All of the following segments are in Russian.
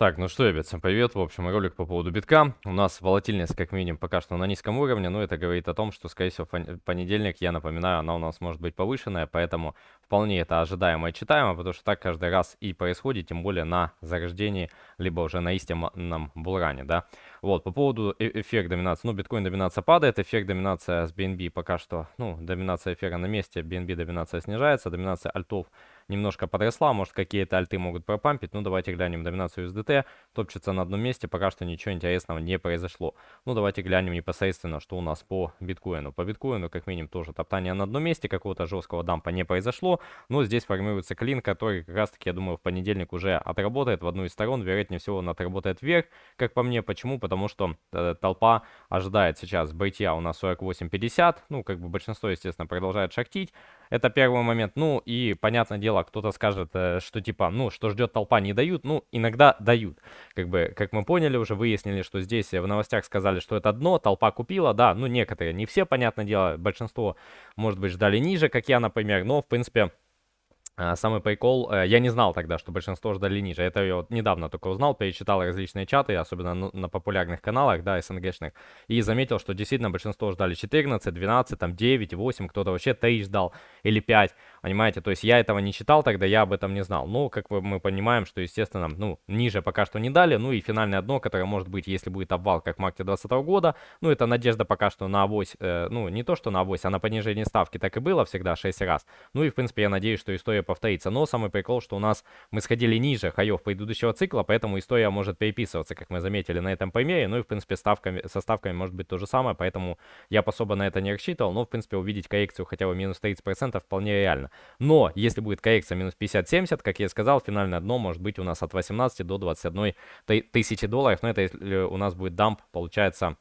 Так, ну что, ребят, всем привет. В общем, ролик по поводу битка. У нас волатильность, как минимум пока что на низком уровне, но это говорит о том, что, скорее всего, понедельник, я напоминаю, она у нас может быть повышенная, поэтому вполне это ожидаемо и читаемо, потому что так каждый раз и происходит, тем более на зарождении, либо уже на истинном булране, да. Вот, по поводу э эффект доминации. Ну, биткоин доминация падает, эффект доминация с BNB пока что, ну, доминация эфира на месте, BNB доминация снижается, доминация альтов немножко подросла, может какие-то альты могут пропампить, ну давайте глянем доминацию USDT, топчется на одном месте, пока что ничего интересного не произошло. Ну давайте глянем непосредственно, что у нас по биткоину. По биткоину как минимум тоже топтание на одном месте, какого-то жесткого дампа не произошло, но здесь формируется клин, который как раз таки, я думаю, в понедельник уже отработает в одну из сторон, вероятнее всего он отработает вверх, как по мне, почему? Потому что э, толпа ожидает сейчас бытия у нас 48.50, ну как бы большинство, естественно, продолжает шахтить, это первый момент. Ну и, понятное дело, кто-то скажет, э, что типа, ну, что ждет толпа, не дают. Ну, иногда дают. Как бы, как мы поняли, уже выяснили, что здесь э, в новостях сказали, что это дно, толпа купила, да, ну, некоторые, не все, понятное дело, большинство, может быть, ждали ниже, как я, например, но, в принципе, а, самый прикол, э, я не знал тогда, что большинство ждали ниже. Это я вот недавно только узнал, перечитал различные чаты, особенно на популярных каналах, да, СНГшных, и заметил, что действительно большинство ждали 14, 12, там 9, 8, кто-то вообще 3 ждал или 5, понимаете? То есть я этого не читал тогда, я об этом не знал. Ну, как мы понимаем, что, естественно, ну, ниже пока что не дали, ну и финальное дно, которое может быть, если будет обвал, как в марте 2020 года, ну, это надежда пока что на авось, э, ну, не то что на авось, а на понижение ставки, так и было всегда 6 раз. Ну и, в принципе, я надеюсь, что история повторится. Но самый прикол, что у нас мы сходили ниже хаев предыдущего цикла, поэтому история может переписываться, как мы заметили на этом примере. Ну и, в принципе, ставками, со ставками может быть то же самое, поэтому я особо на это не рассчитывал. Но, в принципе, увидеть коррекцию хотя бы минус 30% вполне реально. Но если будет коррекция минус 50-70, как я и сказал, финальное дно может быть у нас от 18 до 21 тысячи долларов. Но это если у нас будет дамп, получается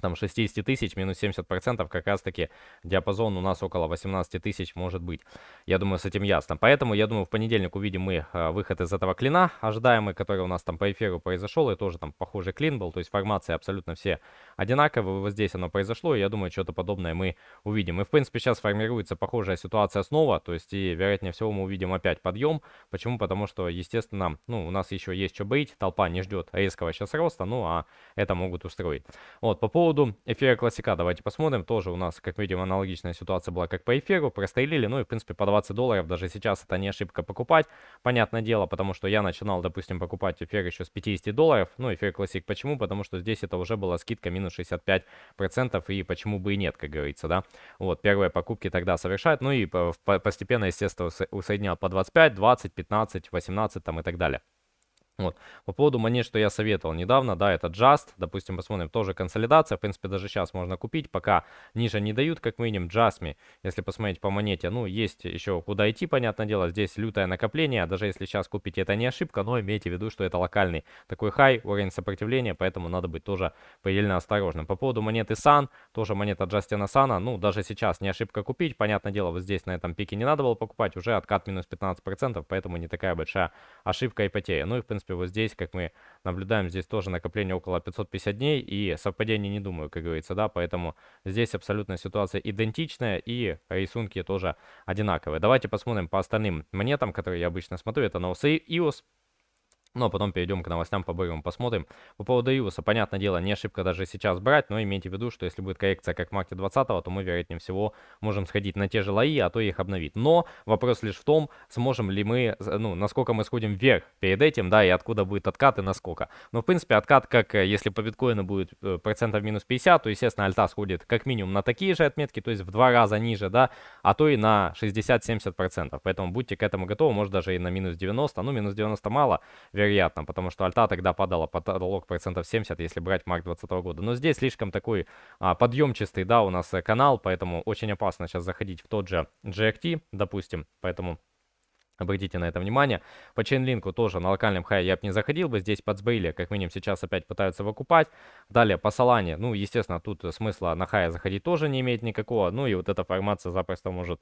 там 60 тысяч минус 70 процентов как раз таки диапазон у нас около 18 тысяч может быть я думаю с этим ясно поэтому я думаю в понедельник увидим мы э, выход из этого клина ожидаемый который у нас там по эфиру произошел и тоже там похожий клин был то есть формации абсолютно все одинаковые вот здесь оно произошло и я думаю что-то подобное мы увидим и в принципе сейчас формируется похожая ситуация снова то есть и вероятнее всего мы увидим опять подъем почему потому что естественно ну у нас еще есть что быть толпа не ждет резкого сейчас роста ну а это могут устроить вот по поводу поводу эфира классика давайте посмотрим. Тоже у нас, как видим, аналогичная ситуация была, как по эфиру. Прострелили, ну и, в принципе, по 20 долларов даже сейчас это не ошибка покупать. Понятное дело, потому что я начинал, допустим, покупать эфир еще с 50 долларов. Ну, эфир классик почему? Потому что здесь это уже была скидка минус 65%, и почему бы и нет, как говорится, да. Вот, первые покупки тогда совершать, ну и постепенно, естественно, усоединял по 25, 20, 15, 18 там и так далее. Вот. По поводу монет, что я советовал недавно, да, это Just, допустим, посмотрим, тоже консолидация, в принципе, даже сейчас можно купить, пока ниже не дают, как мы видим, Jasmi, если посмотреть по монете, ну, есть еще куда идти, понятное дело, здесь лютое накопление, даже если сейчас купить, это не ошибка, но имейте в виду, что это локальный такой хай, уровень сопротивления, поэтому надо быть тоже предельно осторожным. По поводу монеты Sun, тоже монета Джастина Сана, ну, даже сейчас не ошибка купить, понятное дело, вот здесь на этом пике не надо было покупать, уже откат минус 15%, поэтому не такая большая ошибка и потеря. Ну и, в принципе, принципе, вот здесь, как мы наблюдаем, здесь тоже накопление около 550 дней, и совпадений не думаю, как говорится, да, поэтому здесь абсолютно ситуация идентичная, и рисунки тоже одинаковые. Давайте посмотрим по остальным монетам, которые я обычно смотрю, это NoSay, EOS, ну, а потом перейдем к новостям по боевым, посмотрим. По поводу Юса, понятное дело, не ошибка даже сейчас брать, но имейте в виду, что если будет коррекция как в марте 20 то мы, вероятнее всего, можем сходить на те же лои, а то их обновить. Но вопрос лишь в том, сможем ли мы, ну, насколько мы сходим вверх перед этим, да, и откуда будет откат и насколько. Но, в принципе, откат, как э, если по биткоину будет э, процентов минус 50, то, естественно, альта сходит как минимум на такие же отметки, то есть в два раза ниже, да, а то и на 60-70%. Поэтому будьте к этому готовы, может даже и на минус 90, ну, минус 90 мало, вероятно, невероятно, потому что альта тогда падала под потолок процентов 70, если брать март 2020 года. Но здесь слишком такой а, подъемчистый, да, у нас э, канал, поэтому очень опасно сейчас заходить в тот же GFT, допустим, поэтому... Обратите на это внимание. По чейнлинку тоже на локальном хай я бы не заходил бы. Здесь подсбейли, как минимум, сейчас опять пытаются выкупать. Далее по Салане, Ну, естественно, тут э, смысла на хай заходить тоже не имеет никакого. Ну и вот эта формация запросто может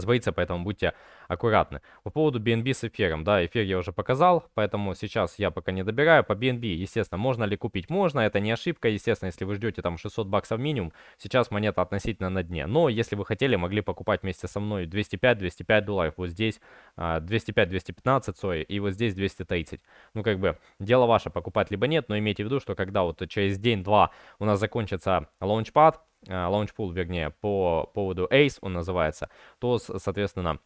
сбоится, поэтому будьте аккуратны. По поводу BNB с эфиром, да, эфир я уже показал, поэтому сейчас я пока не добираю. По BNB, естественно, можно ли купить? Можно, это не ошибка, естественно, если вы ждете там 600 баксов минимум, сейчас монета относительно на дне. Но если вы хотели, могли покупать вместе со мной 205-205 долларов, вот здесь 205-215, а, сой, и вот здесь 230. Ну, как бы, дело ваше, покупать либо нет, но имейте в виду, что когда вот через день-два у нас закончится лаунчпад, Э, Launchpool, вернее, по поводу ACE он называется, то, соответственно,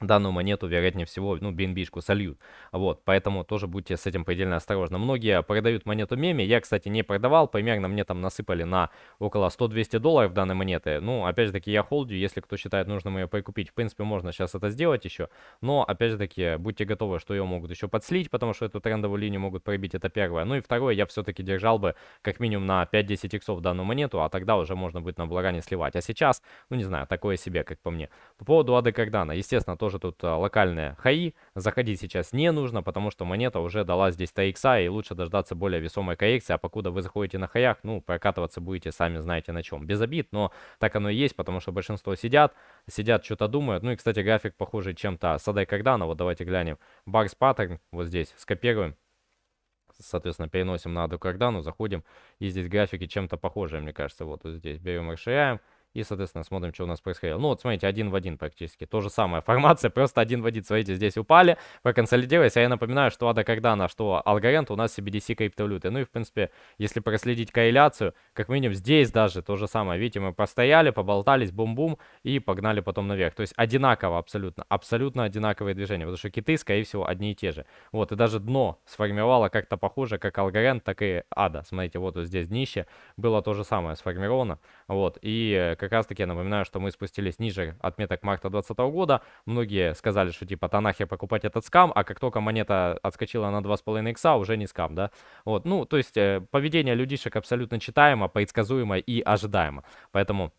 данную монету, вероятнее всего, ну, BNB-шку сольют. Вот, поэтому тоже будьте с этим предельно осторожны. Многие продают монету меми, я, кстати, не продавал, примерно мне там насыпали на около 100-200 долларов данной монеты. Ну, опять же таки, я холдю, если кто считает нужным ее прикупить, в принципе, можно сейчас это сделать еще, но, опять же таки, будьте готовы, что ее могут еще подслить, потому что эту трендовую линию могут пробить, это первое. Ну и второе, я все-таки держал бы как минимум на 5-10 иксов данную монету, а тогда уже можно будет на Бларане сливать. А сейчас, ну, не знаю, такое себе, как по мне. По поводу Ады Кардана, естественно, то тоже тут а, локальные хаи. Заходить сейчас не нужно, потому что монета уже дала здесь 3 и лучше дождаться более весомой коррекции. А покуда вы заходите на хаях, ну, прокатываться будете, сами знаете на чем. Без обид, но так оно и есть, потому что большинство сидят, сидят, что-то думают. Ну и, кстати, график похожий чем-то с когда. Кардана. Вот давайте глянем. Бакс паттерн вот здесь скопируем соответственно, переносим на аду кардану, заходим, и здесь графики чем-то похожие, мне кажется. Вот, вот здесь берем, расширяем, и, соответственно, смотрим, что у нас происходило. Ну, вот смотрите, один в один практически. То же самое. Формация просто один в один. Смотрите, здесь упали, проконсолидировались. А я напоминаю, что ада когда она, что Алгорент у нас CBDC криптовалюты. Ну и, в принципе, если проследить корреляцию, как минимум здесь даже то же самое. Видите, мы простояли, поболтались, бум-бум и погнали потом наверх. То есть одинаково абсолютно, абсолютно одинаковые движения. Потому что киты, скорее всего, одни и те же. Вот, и даже дно сформировало как-то похоже, как Алгорент, так и ада. Смотрите, вот, вот здесь днище было то же самое сформировано. Вот, и как раз-таки я напоминаю, что мы спустились ниже отметок марта 2020 года. Многие сказали, что типа Танахи покупать этот скам, а как только монета отскочила на 2,5 икса, уже не скам, да? Вот, ну, то есть э, поведение людишек абсолютно читаемо, предсказуемо и ожидаемо. Поэтому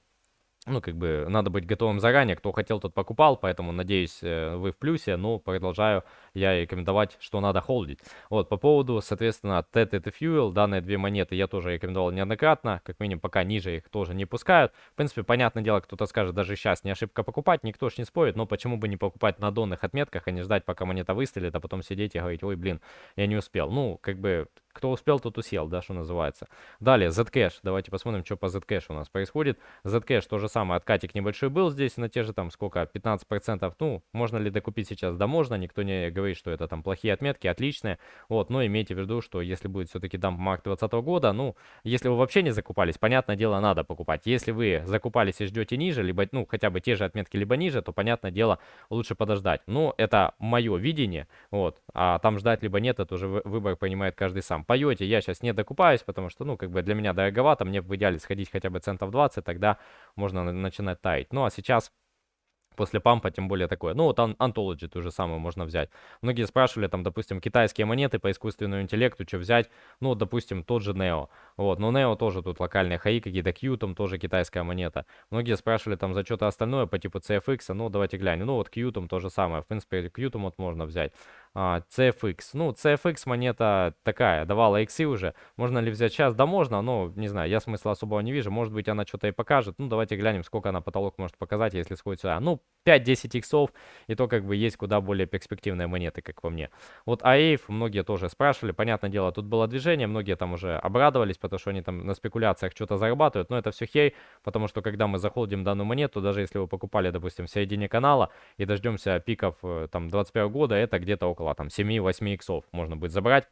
ну, как бы, надо быть готовым заранее. Кто хотел, тот покупал, поэтому, надеюсь, э, вы в плюсе. Но ну, продолжаю я рекомендовать, что надо холдить. Вот, по поводу, соответственно, TET и Fuel, данные две монеты я тоже рекомендовал неоднократно. Как минимум, пока ниже их тоже не пускают. В принципе, понятное дело, кто-то скажет, даже сейчас не ошибка покупать, никто ж не спорит. Но почему бы не покупать на донных отметках, а не ждать, пока монета выстрелит, а потом сидеть и говорить, ой, блин, я не успел. Ну, как бы, кто успел, тот усел, да, что называется. Далее, Zcash. Давайте посмотрим, что по Zcash у нас происходит. Zcash то же самое, откатик небольшой был здесь на те же там сколько, 15%. Ну, можно ли докупить сейчас? Да можно, никто не говорит, что это там плохие отметки, отличные. Вот, но имейте в виду, что если будет все-таки дамп марк 2020 года, ну, если вы вообще не закупались, понятное дело, надо покупать. Если вы закупались и ждете ниже, либо, ну, хотя бы те же отметки, либо ниже, то, понятное дело, лучше подождать. Ну, это мое видение, вот, а там ждать либо нет, это уже выбор понимает каждый сам поете, я сейчас не докупаюсь, потому что, ну, как бы для меня дороговато, мне в идеале сходить хотя бы центов 20, тогда можно начинать таять. Ну, а сейчас после пампа, тем более такое. Ну, вот антологи ту же самую можно взять. Многие спрашивали, там, допустим, китайские монеты по искусственному интеллекту, что взять? Ну, допустим, тот же Neo. Вот, но Neo тоже тут локальные хаи, какие-то Q, там тоже китайская монета. Многие спрашивали там за что-то остальное по типу CFX, а, ну, давайте глянем. Ну, вот Q там то же самое. В принципе, Q там вот можно взять. А, CFX. Ну, CFX монета такая, давала иксы уже. Можно ли взять сейчас? Да можно, но не знаю, я смысла особого не вижу. Может быть, она что-то и покажет. Ну, давайте глянем, сколько она потолок может показать, если сходит сюда. Ну, 5-10 иксов, и то как бы есть куда более перспективные монеты, как по мне. Вот AEF многие тоже спрашивали. Понятное дело, тут было движение, многие там уже обрадовались, потому что они там на спекуляциях что-то зарабатывают. Но это все хей, потому что когда мы заходим данную монету, даже если вы покупали, допустим, в середине канала и дождемся пиков э, там 21 года, это где-то около около а там 7-8 иксов можно будет забрать.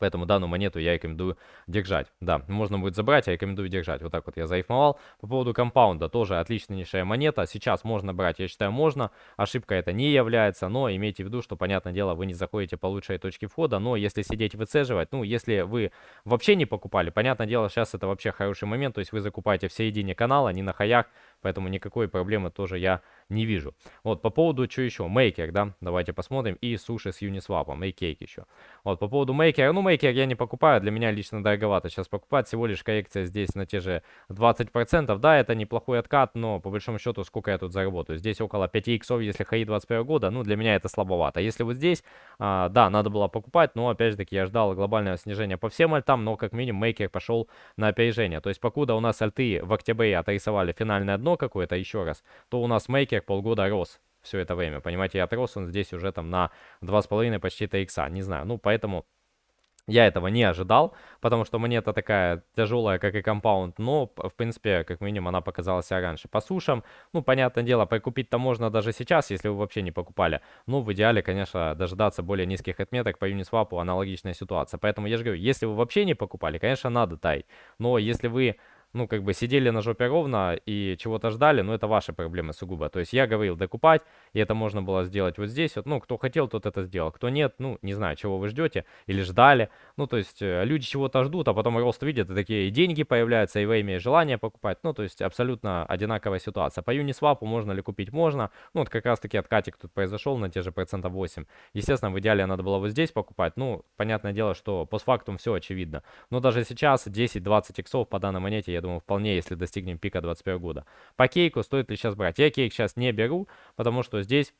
Поэтому данную монету я рекомендую держать. Да, можно будет забрать, я а рекомендую держать. Вот так вот я заифмовал. По поводу компаунда, тоже отличнейшая монета. Сейчас можно брать, я считаю, можно. Ошибка это не является, но имейте в виду, что, понятное дело, вы не заходите по лучшей точке входа. Но если сидеть выцеживать, ну, если вы вообще не покупали, понятное дело, сейчас это вообще хороший момент. То есть вы закупаете в середине канала, а не на хаях, поэтому никакой проблемы тоже я не не вижу. Вот, по поводу, что еще, мейкер, да, давайте посмотрим, и суши с Uniswap, и кейк еще. Вот, по поводу мейкера, ну, мейкер я не покупаю, для меня лично дороговато сейчас покупать, всего лишь коррекция здесь на те же 20%, да, это неплохой откат, но по большому счету, сколько я тут заработаю, здесь около 5 иксов, если ходить 21 года, ну, для меня это слабовато, если вот здесь, а, да, надо было покупать, но, опять же таки, я ждал глобального снижения по всем альтам, но, как минимум, мейкер пошел на опережение, то есть, покуда у нас альты в октябре отрисовали финальное дно какое-то, еще раз, то у нас мейкер полгода рос, все это время. Понимаете, я отрос он здесь уже там на 2,5 почти 3 икса, не знаю. Ну, поэтому я этого не ожидал, потому что монета такая тяжелая, как и компаунд, но, в принципе, как минимум, она показала себя раньше. По сушам, ну, понятное дело, прикупить-то можно даже сейчас, если вы вообще не покупали. Ну, в идеале, конечно, дожидаться более низких отметок по Uniswap аналогичная ситуация. Поэтому я же говорю, если вы вообще не покупали, конечно, надо тай. Но если вы ну, как бы сидели на жопе ровно и чего-то ждали, но это ваши проблемы сугубо. То есть я говорил докупать, и это можно было сделать вот здесь. Вот, ну, кто хотел, тот это сделал. Кто нет, ну, не знаю, чего вы ждете или ждали. Ну, то есть э, люди чего-то ждут, а потом рост видят, и такие и деньги появляются, и время, и желание покупать. Ну, то есть абсолютно одинаковая ситуация. По Uniswap можно ли купить? Можно. Ну, вот как раз-таки откатик тут произошел на те же процентов 8. Естественно, в идеале надо было вот здесь покупать. Ну, понятное дело, что постфактум все очевидно. Но даже сейчас 10-20 иксов по данной монете я я думаю, вполне, если достигнем пика 2021 года. По кейку стоит ли сейчас брать? Я кейк сейчас не беру, потому что здесь,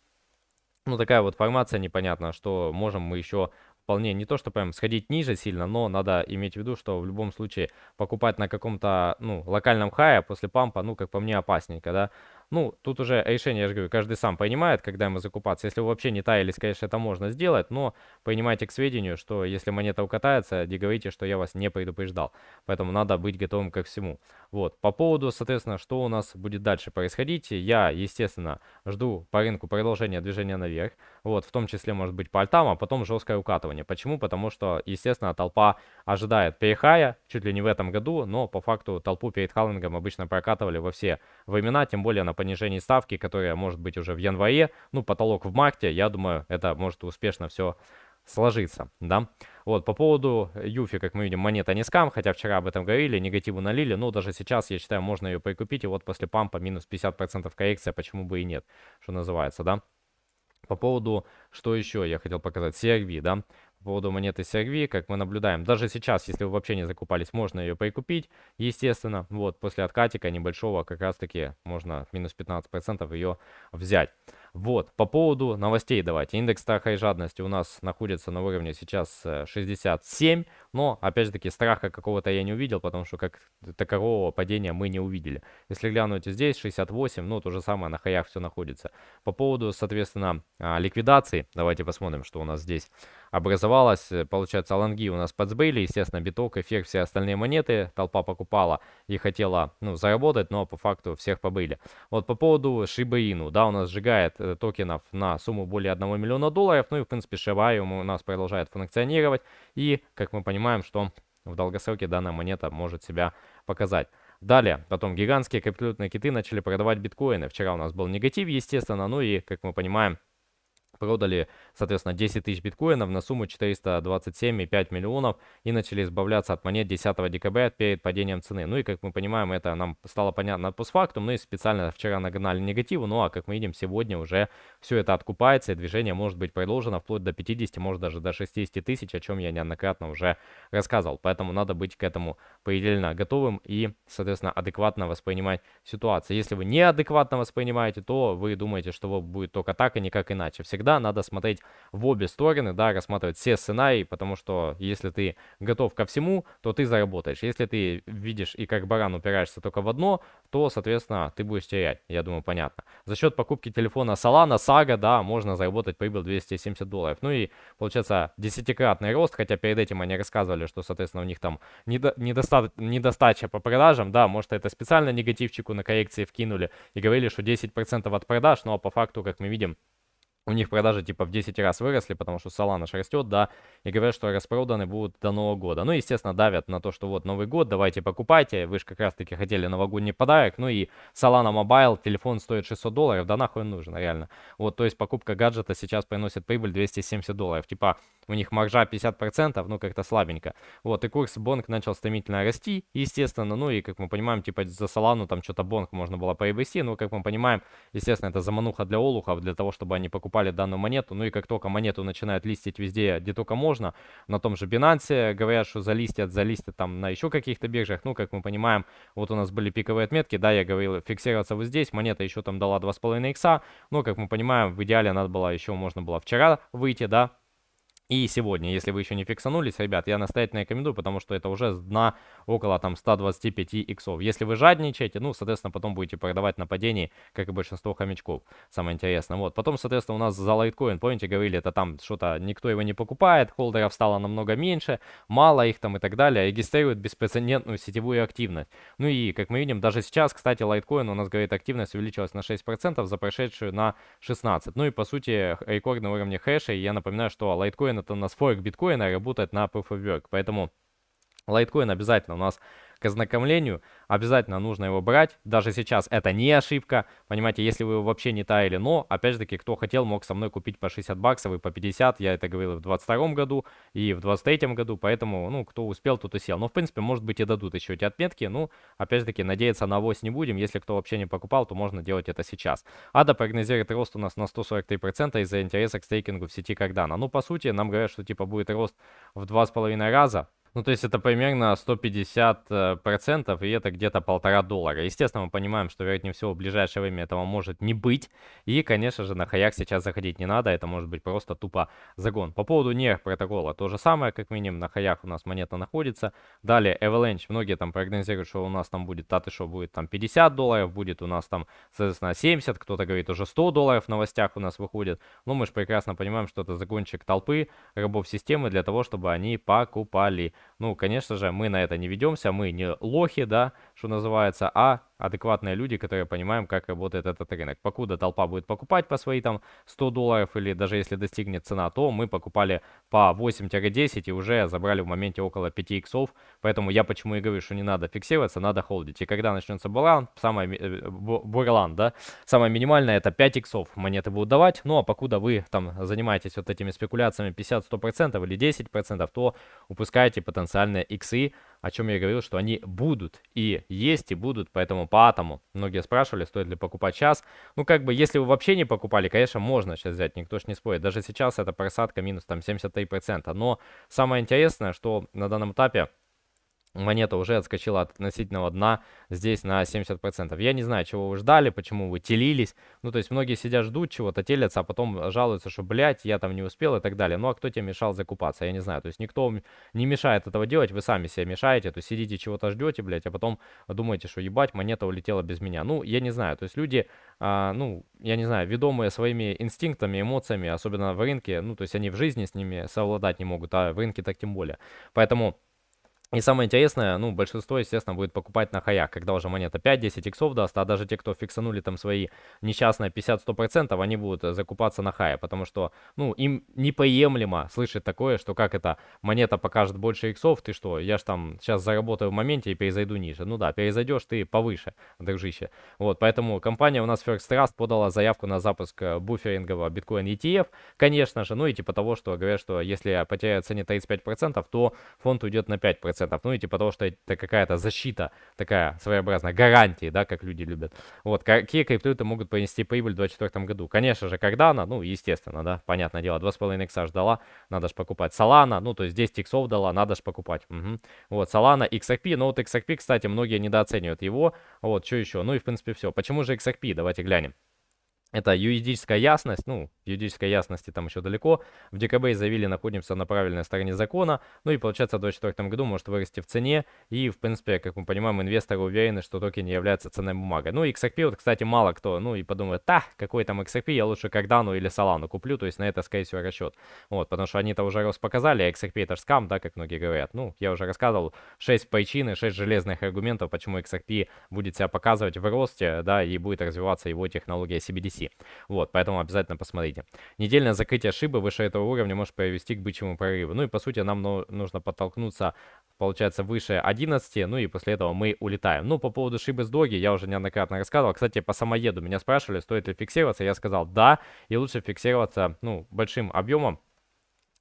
ну, такая вот формация непонятна, что можем мы еще вполне не то, что прям сходить ниже сильно, но надо иметь в виду, что в любом случае покупать на каком-то, ну, локальном хае после пампа, ну, как по мне, опасненько, да. Ну, тут уже решение, я же говорю, каждый сам понимает, когда ему закупаться. Если вы вообще не таялись, конечно, это можно сделать, но понимайте к сведению, что если монета укатается, не говорите, что я вас не предупреждал. Поэтому надо быть готовым ко всему. Вот, по поводу, соответственно, что у нас будет дальше происходить, я, естественно, жду по рынку продолжения движения наверх. Вот, в том числе, может быть, по альтам, а потом жесткое укатывание. Почему? Потому что, естественно, толпа ожидает Пейхая, чуть ли не в этом году, но по факту толпу перед Халлингом обычно прокатывали во все времена, тем более на понижении ставки, которая может быть уже в январе, ну, потолок в марте, я думаю, это может успешно все сложиться, да. Вот, по поводу Юфи, как мы видим, монета не скам, хотя вчера об этом говорили, негативу налили, но даже сейчас, я считаю, можно ее прикупить, и вот после пампа минус 50% коррекция, почему бы и нет, что называется, да. По поводу, что еще я хотел показать, CRV, да, по поводу монеты CRV, как мы наблюдаем, даже сейчас, если вы вообще не закупались, можно ее прикупить, естественно, вот, после откатика небольшого, как раз таки можно минус 15% ее взять. Вот, по поводу новостей давайте. Индекс страха и жадности у нас находится на уровне сейчас 67, э, но, опять же таки, страха какого-то я не увидел, потому что как такового падения мы не увидели. Если глянуть здесь, 68, ну, то же самое, на хаях все находится. По поводу, соответственно, а, ликвидации, давайте посмотрим, что у нас здесь образовалась, э, получается, лонги у нас подсбыли, естественно, биток, эфир, все остальные монеты, толпа покупала и хотела, ну, заработать, но по факту всех побыли. Вот по поводу Шибаину, да, у нас сжигает э, токенов на сумму более 1 миллиона долларов, ну и, в принципе, Шибаем у нас продолжает функционировать, и, как мы понимаем, что в долгосроке данная монета может себя показать. Далее, потом гигантские криптовалютные киты начали продавать биткоины. Вчера у нас был негатив, естественно, ну и, как мы понимаем, продали, соответственно, 10 тысяч биткоинов на сумму 427,5 миллионов и начали избавляться от монет 10 декабря перед падением цены. Ну и, как мы понимаем, это нам стало понятно постфактум, ну и специально вчера нагнали негативу, ну а, как мы видим, сегодня уже все это откупается, и движение может быть продолжено вплоть до 50, может даже до 60 тысяч, о чем я неоднократно уже рассказывал, поэтому надо быть к этому предельно готовым и, соответственно, адекватно воспринимать ситуацию. Если вы неадекватно воспринимаете, то вы думаете, что будет только так и никак иначе. Всегда всегда надо смотреть в обе стороны, да, рассматривать все сценарии, потому что если ты готов ко всему, то ты заработаешь. Если ты видишь и как баран упираешься только в одно, то, соответственно, ты будешь терять. Я думаю, понятно. За счет покупки телефона Solana, Saga, да, можно заработать прибыль 270 долларов. Ну и, получается, десятикратный рост, хотя перед этим они рассказывали, что, соответственно, у них там недо недоста недостача по продажам, да, может, это специально негативчику на коррекции вкинули и говорили, что 10% от продаж, но по факту, как мы видим, у них продажи типа в 10 раз выросли, потому что Solana же растет, да, и говорят, что распроданы будут до Нового года. Ну, естественно, давят на то, что вот Новый год, давайте покупайте, вы же как раз-таки хотели новогодний подарок, ну и Solana Mobile, телефон стоит 600 долларов, да нахуй он нужен, реально. Вот, то есть покупка гаджета сейчас приносит прибыль 270 долларов, типа у них маржа 50%, ну как-то слабенько. Вот, и курс Бонг начал стремительно расти, естественно, ну и как мы понимаем, типа за Solana там что-то Бонг можно было приобрести, но как мы понимаем, естественно, это замануха для олухов, для того, чтобы они покупали покупали данную монету. Ну и как только монету начинают листить везде, где только можно, на том же Binance говорят, что залистят, залистят там на еще каких-то биржах. Ну, как мы понимаем, вот у нас были пиковые отметки, да, я говорил, фиксироваться вот здесь, монета еще там дала 2,5 икса, но, как мы понимаем, в идеале надо было еще, можно было вчера выйти, да, и сегодня, если вы еще не фиксанулись, ребят, я настоятельно рекомендую, потому что это уже с дна около там 125 иксов. Если вы жадничаете, ну, соответственно, потом будете продавать на падении, как и большинство хомячков. Самое интересное. Вот. Потом, соответственно, у нас за лайткоин, помните, говорили, это там что-то никто его не покупает, холдеров стало намного меньше, мало их там и так далее. Регистрируют беспрецедентную сетевую активность. Ну и, как мы видим, даже сейчас, кстати, лайткоин у нас, говорит, активность увеличилась на 6% за прошедшую на 16%. Ну и, по сути, рекордный уровень хэша. И я напоминаю, что лайткоин биткоина, то на спорах биткоина работает на Proof of Work. Поэтому Лайткоин обязательно у нас к ознакомлению, обязательно нужно его брать. Даже сейчас это не ошибка. Понимаете, если вы вообще не та или но, опять же таки, кто хотел, мог со мной купить по 60 баксов и по 50. Я это говорил в 22 году, и в 23 году. Поэтому, ну, кто успел, тот и сел. Но, в принципе, может быть и дадут еще эти отметки. Ну, опять же таки, надеяться на авось не будем. Если кто вообще не покупал, то можно делать это сейчас. Ада прогнозирует рост у нас на 143% из-за интереса к стейкингу в сети Кардана. Ну, по сути, нам говорят, что типа будет рост в 2,5 раза. Ну, то есть это примерно 150%, э, и это где-то полтора доллара. Естественно, мы понимаем, что, вероятнее всего, в ближайшее время этого может не быть. И, конечно же, на хаяк сейчас заходить не надо, это может быть просто тупо загон. По поводу NER протокола, то же самое, как минимум, на хаях у нас монета находится. Далее Avalanche, многие там прогнозируют, что у нас там будет, таты, что будет там 50 долларов, будет у нас там, соответственно, 70, кто-то говорит уже 100 долларов в новостях у нас выходит. Но ну, мы же прекрасно понимаем, что это загончик толпы рабов системы для того, чтобы они покупали. Ну, конечно же, мы на это не ведемся, мы не лохи, да, что называется, а адекватные люди, которые понимаем, как работает этот рынок. Покуда толпа будет покупать по свои там 100 долларов или даже если достигнет цена, то мы покупали по 8-10 и уже забрали в моменте около 5 иксов. Поэтому я почему и говорю, что не надо фиксироваться, надо холдить. И когда начнется бурлан, самое, э, бурлан, да, самое минимальное это 5 иксов монеты будут давать. Ну а покуда вы там занимаетесь вот этими спекуляциями 50-100% или 10%, то упускаете потенциальные иксы о чем я говорил, что они будут и есть и будут, поэтому по атому. Многие спрашивали, стоит ли покупать сейчас. Ну, как бы, если вы вообще не покупали, конечно, можно сейчас взять, никто ж не спорит. Даже сейчас это просадка минус там 73%. Но самое интересное, что на данном этапе монета уже отскочила от относительного дна здесь на 70%. Я не знаю, чего вы ждали, почему вы телились. Ну, то есть многие сидят, ждут чего-то, телятся, а потом жалуются, что, блядь, я там не успел и так далее. Ну, а кто тебе мешал закупаться? Я не знаю. То есть никто не мешает этого делать, вы сами себе мешаете. То есть сидите, чего-то ждете, блядь, а потом думаете, что, ебать, монета улетела без меня. Ну, я не знаю. То есть люди, а, ну, я не знаю, ведомые своими инстинктами, эмоциями, особенно в рынке, ну, то есть они в жизни с ними совладать не могут, а в рынке так тем более. Поэтому... И самое интересное, ну, большинство, естественно, будет покупать на хаях, когда уже монета 5-10 иксов даст, а даже те, кто фиксанули там свои несчастные 50-100%, они будут э, закупаться на хае, потому что, ну, им непоемлемо слышать такое, что как это, монета покажет больше иксов, ты что, я ж там сейчас заработаю в моменте и перезайду ниже. Ну да, перезайдешь ты повыше, дружище. Вот, поэтому компания у нас First Trust подала заявку на запуск э, буферингового биткоин ETF, конечно же, ну и типа того, что говорят, что если потеря цене 35%, то фонд уйдет на 5% процентов. Ну и типа того, что это какая-то защита такая своеобразная, гарантии, да, как люди любят. Вот, какие криптовалюты могут принести прибыль в 2024 году? Конечно же, когда она, ну, естественно, да, понятное дело, 2,5 икса ждала, надо же покупать. Solana, ну, то есть 10 иксов дала, надо же покупать. Угу. Вот, Solana, XRP, ну, вот XRP, кстати, многие недооценивают его, вот, что еще? Ну и, в принципе, все. Почему же XRP? Давайте глянем. Это юридическая ясность, ну, юридической ясности там еще далеко. В ДКБ заявили, находимся на правильной стороне закона. Ну и получается, в 2024 году может вырасти в цене. И, в принципе, как мы понимаем, инвесторы уверены, что токен не является ценной бумагой. Ну, XRP, вот, кстати, мало кто, ну, и подумает, та, какой там XRP, я лучше Кардану или Солану куплю. То есть на это, скорее всего, расчет. Вот, потому что они-то уже рост показали, а XRP это скам, да, как многие говорят. Ну, я уже рассказывал 6 причин и 6 железных аргументов, почему XRP будет себя показывать в росте, да, и будет развиваться его технология CBDC. Вот, поэтому обязательно посмотрите. Недельное закрытие шибы выше этого уровня может привести к бычьему прорыву. Ну и по сути нам нужно подтолкнуться, получается, выше 11, ну и после этого мы улетаем. Ну, по поводу шибы с доги я уже неоднократно рассказывал. Кстати, по самоеду меня спрашивали, стоит ли фиксироваться. Я сказал да, и лучше фиксироваться, ну, большим объемом,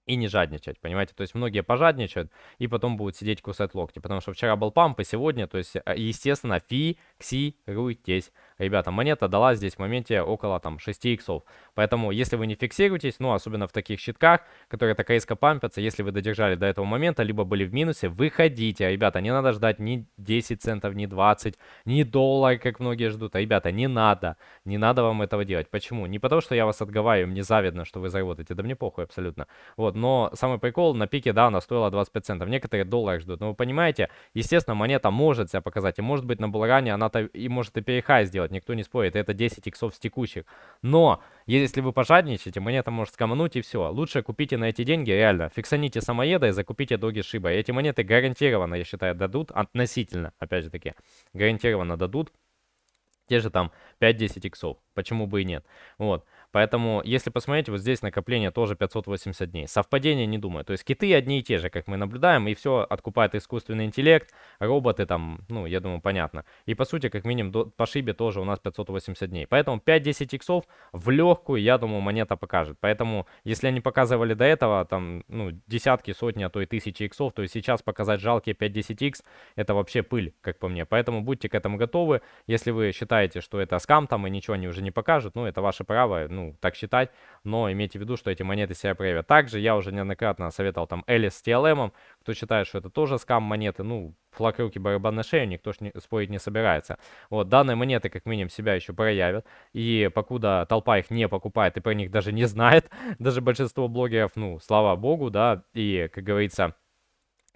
и не жадничать, понимаете? То есть многие пожадничают и потом будут сидеть кусать локти, потому что вчера был памп, и сегодня, то есть, э, естественно, фиксируйтесь. Ребята, монета дала здесь в моменте около там 6 иксов. Поэтому, если вы не фиксируетесь, ну, особенно в таких щитках, которые так резко пампятся, если вы додержали до этого момента, либо были в минусе, выходите. А, ребята, не надо ждать ни 10 центов, ни 20, ни доллар, как многие ждут. А, ребята, не надо. Не надо вам этого делать. Почему? Не потому, что я вас отговариваю, мне завидно, что вы заработаете. Да мне похуй абсолютно. Вот, но самый прикол, на пике, да, она стоила 25 центов. Некоторые доллары ждут. Но вы понимаете, естественно, монета может себя показать. И может быть на Булране она-то и может и перехай сделать делать, никто не спорит, это 10 иксов с текущих. Но, если вы пожадничаете, монета может скомануть и все. Лучше купите на эти деньги, реально, фиксаните самоеда и закупите доги шиба. Эти монеты гарантированно, я считаю, дадут, относительно, опять же таки, гарантированно дадут те же там 5-10 иксов, почему бы и нет. Вот. Поэтому, если посмотреть, вот здесь накопление тоже 580 дней. Совпадение не думаю. То есть киты одни и те же, как мы наблюдаем, и все откупает искусственный интеллект, роботы там, ну, я думаю, понятно. И, по сути, как минимум, до, по шибе тоже у нас 580 дней. Поэтому 5-10 иксов в легкую, я думаю, монета покажет. Поэтому, если они показывали до этого, там, ну, десятки, сотни, а то и тысячи иксов, то и сейчас показать жалкие 5-10 икс, это вообще пыль, как по мне. Поэтому будьте к этому готовы. Если вы считаете, что это скам там и ничего они уже не покажут, ну, это ваше право, ну, так считать, но имейте в виду, что эти монеты себя проявят. Также я уже неоднократно советовал там Элис с TLM, кто считает, что это тоже скам монеты, ну, флаг руки, барабан на шею, никто ж не, спорить не собирается. Вот, данные монеты как минимум себя еще проявят, и покуда толпа их не покупает и про них даже не знает, даже большинство блогеров, ну, слава богу, да, и, как говорится,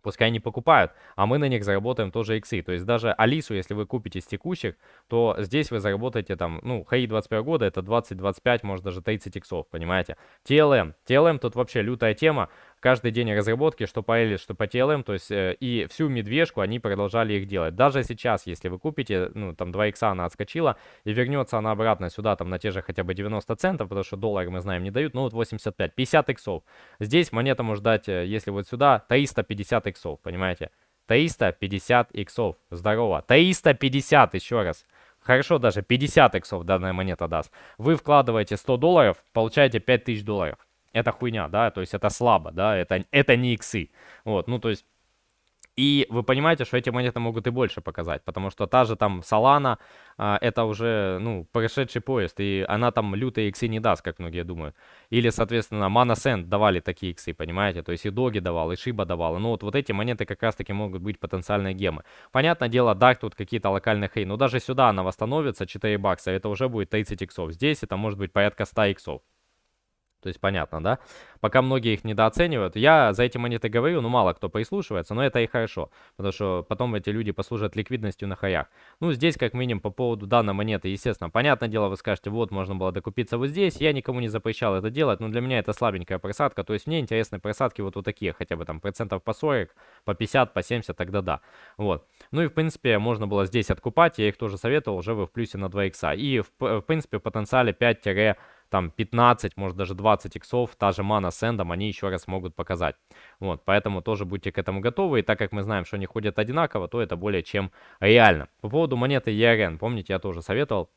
Пускай они покупают, а мы на них заработаем тоже иксы. То есть даже Алису, если вы купите с текущих, то здесь вы заработаете там, ну, хаи 21 года, это 20-25, может даже 30 иксов, понимаете? TLM. TLM тут вообще лютая тема каждый день разработки, что по Элис, что по TLM, то есть э, и всю медвежку они продолжали их делать. Даже сейчас, если вы купите, ну, там 2 икса она отскочила, и вернется она обратно сюда, там, на те же хотя бы 90 центов, потому что доллар, мы знаем, не дают, ну, вот 85, 50 иксов. Здесь монета может дать, э, если вот сюда, 350 иксов, понимаете? 350 иксов, здорово, 350 еще раз. Хорошо, даже 50 иксов данная монета даст. Вы вкладываете 100 долларов, получаете 5000 долларов это хуйня, да, то есть это слабо, да, это, это не иксы. Вот, ну, то есть и вы понимаете, что эти монеты могут и больше показать, потому что та же там Solana, а, это уже, ну, прошедший поезд, и она там лютые иксы не даст, как многие думают. Или, соответственно, Mana Sand давали такие иксы, понимаете, то есть и Доги давал, и Шиба давала. Ну, вот, вот эти монеты как раз-таки могут быть потенциальные гемы. Понятное дело, да, тут какие-то локальные хей, но даже сюда она восстановится, 4 бакса, это уже будет 30 иксов. Здесь это может быть порядка 100 иксов. То есть понятно, да? Пока многие их недооценивают. Я за эти монеты говорю, ну мало кто прислушивается, но это и хорошо, потому что потом эти люди послужат ликвидностью на хаях. Ну здесь как минимум по поводу данной монеты, естественно, понятное дело, вы скажете, вот можно было докупиться вот здесь, я никому не запрещал это делать, но для меня это слабенькая просадка, то есть мне интересны просадки вот, вот такие, хотя бы там процентов по 40, по 50, по 70, тогда да. Вот. Ну и в принципе можно было здесь откупать, я их тоже советовал, уже вы в плюсе на 2 икса. И в, в принципе в потенциале 5- там 15, может даже 20 иксов, та же мана с эндом, они еще раз могут показать. Вот, поэтому тоже будьте к этому готовы, и так как мы знаем, что они ходят одинаково, то это более чем реально. По поводу монеты ERN, помните, я тоже советовал,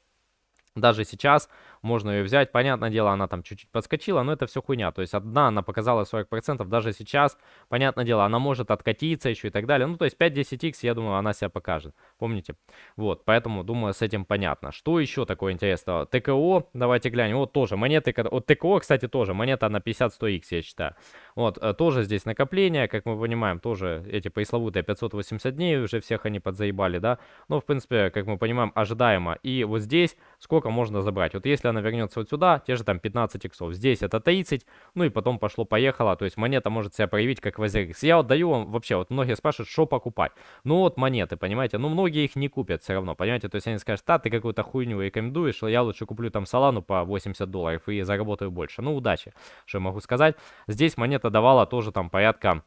даже сейчас можно ее взять. Понятное дело, она там чуть-чуть подскочила, но это все хуйня. То есть одна она показала 40%, даже сейчас, понятное дело, она может откатиться еще и так далее. Ну, то есть 5-10x, я думаю, она себя покажет. Помните? Вот, поэтому, думаю, с этим понятно. Что еще такое интересного? ТКО, давайте глянем. Вот тоже монеты, вот ТКО, кстати, тоже монета на 50-100x, я считаю. Вот, э, тоже здесь накопление, как мы понимаем, тоже эти поисловутые 580 дней, уже всех они подзаебали, да. Но, ну, в принципе, как мы понимаем, ожидаемо. И вот здесь сколько можно забрать? Вот если она вернется вот сюда, те же там 15 иксов. Здесь это 30, ну и потом пошло-поехало. То есть монета может себя проявить как Вазерикс. Я вот даю вам вообще, вот многие спрашивают, что покупать. Ну вот монеты, понимаете? Ну многие их не купят все равно, понимаете? То есть они скажут, да, ты какую-то хуйню рекомендуешь, я лучше куплю там Салану по 80 долларов и заработаю больше. Ну удачи, что я могу сказать. Здесь монета монета давала тоже там порядка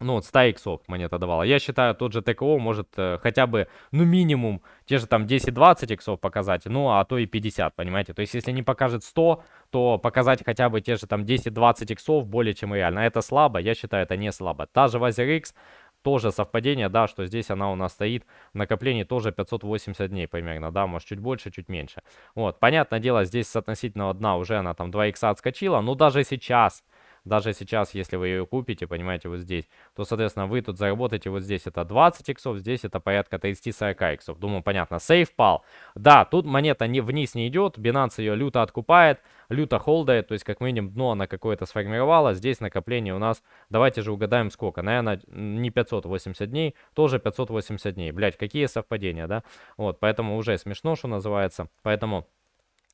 ну, вот 100 иксов монета давала. Я считаю, тот же ТКО может э, хотя бы, ну, минимум, те же там 10-20 иксов показать, ну, а то и 50, понимаете? То есть, если не покажет 100, то показать хотя бы те же там 10-20 иксов более чем реально. Это слабо, я считаю, это не слабо. Та же Вазерикс, тоже совпадение, да, что здесь она у нас стоит в накоплении тоже 580 дней примерно, да, может чуть больше, чуть меньше. Вот, понятное дело, здесь с относительного дна уже она там 2 икса отскочила, но даже сейчас даже сейчас, если вы ее купите, понимаете, вот здесь, то, соответственно, вы тут заработаете вот здесь это 20 иксов, здесь это порядка 30-40 иксов. Думаю, понятно. Сейф пал. Да, тут монета не, вниз не идет, Binance ее люто откупает, люто холдает, то есть, как минимум, дно она какое-то сформировала. Здесь накопление у нас, давайте же угадаем сколько, наверное, не 580 дней, тоже 580 дней. Блять, какие совпадения, да? Вот, поэтому уже смешно, что называется. Поэтому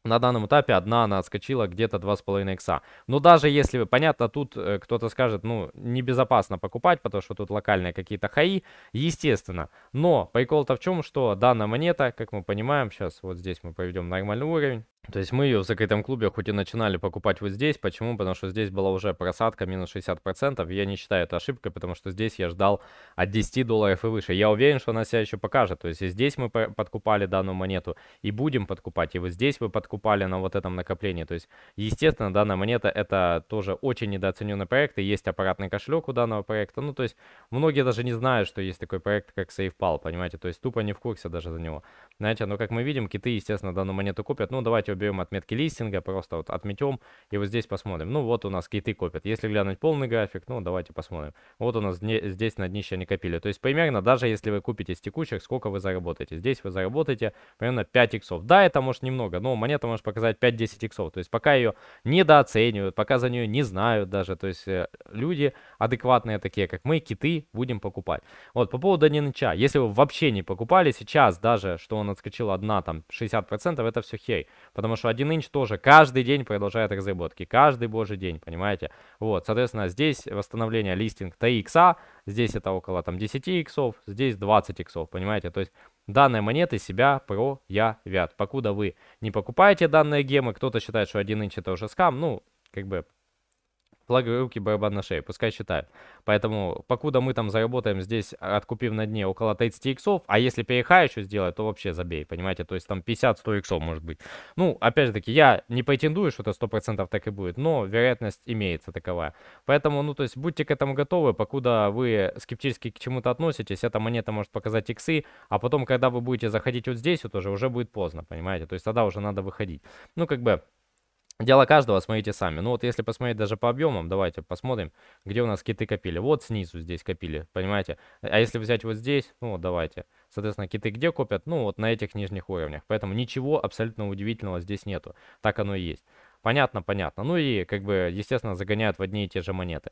на данном этапе одна она отскочила где-то 2,5 икса. Но даже если вы, понятно, тут э, кто-то скажет, ну, небезопасно покупать, потому что тут локальные какие-то хаи, естественно. Но прикол-то в чем, что данная монета, как мы понимаем, сейчас вот здесь мы поведем нормальный уровень, то есть мы ее в закрытом клубе хоть и начинали покупать вот здесь. Почему? Потому что здесь была уже просадка минус 60%. Я не считаю это ошибкой, потому что здесь я ждал от 10 долларов и выше. Я уверен, что она себя еще покажет. То есть и здесь мы подкупали данную монету и будем подкупать. И вот здесь мы подкупали на вот этом накоплении. То есть, естественно, данная монета это тоже очень недооцененный проект. И есть аппаратный кошелек у данного проекта. Ну, то есть многие даже не знают, что есть такой проект, как SafePal, понимаете? То есть тупо не в курсе даже за него. Знаете, но ну, как мы видим, киты, естественно, данную монету купят. Ну, давайте Давайте уберем отметки листинга, просто вот отметем и вот здесь посмотрим. Ну, вот у нас киты копят. Если глянуть полный график, ну, давайте посмотрим. Вот у нас здесь на днище они копили. То есть примерно, даже если вы купите с текущих, сколько вы заработаете. Здесь вы заработаете примерно 5 иксов. Да, это может немного, но монета может показать 5-10 иксов. То есть пока ее недооценивают, пока за нее не знают даже. То есть э, люди адекватные такие, как мы, киты, будем покупать. Вот, по поводу Нинча. Если вы вообще не покупали, сейчас даже, что он отскочил одна там 60%, это все хей. Потому что 1 инч тоже каждый день продолжает разработки. Каждый божий день, понимаете? Вот, соответственно, здесь восстановление листинг 3 икса, здесь это около там 10 иксов, здесь 20 иксов, понимаете? То есть данные монеты себя проявят. Покуда вы не покупаете данные гемы, кто-то считает, что 1 инч это уже скам, ну, как бы флаговые руки барабан на шее, пускай считают. Поэтому, покуда мы там заработаем здесь, откупив на дне около 30 иксов, а если переха еще сделать, то вообще забей, понимаете, то есть там 50-100 иксов может быть. Ну, опять же таки, я не претендую, что это 100% так и будет, но вероятность имеется таковая. Поэтому, ну, то есть будьте к этому готовы, покуда вы скептически к чему-то относитесь, эта монета может показать иксы, а потом, когда вы будете заходить вот здесь вот уже, уже будет поздно, понимаете, то есть тогда уже надо выходить. Ну, как бы... Дело каждого смотрите сами. Ну вот если посмотреть даже по объемам, давайте посмотрим, где у нас киты копили. Вот снизу здесь копили, понимаете? А если взять вот здесь, ну вот давайте. Соответственно, киты где копят? Ну вот на этих нижних уровнях. Поэтому ничего абсолютно удивительного здесь нету. Так оно и есть. Понятно, понятно. Ну и как бы, естественно, загоняют в одни и те же монеты.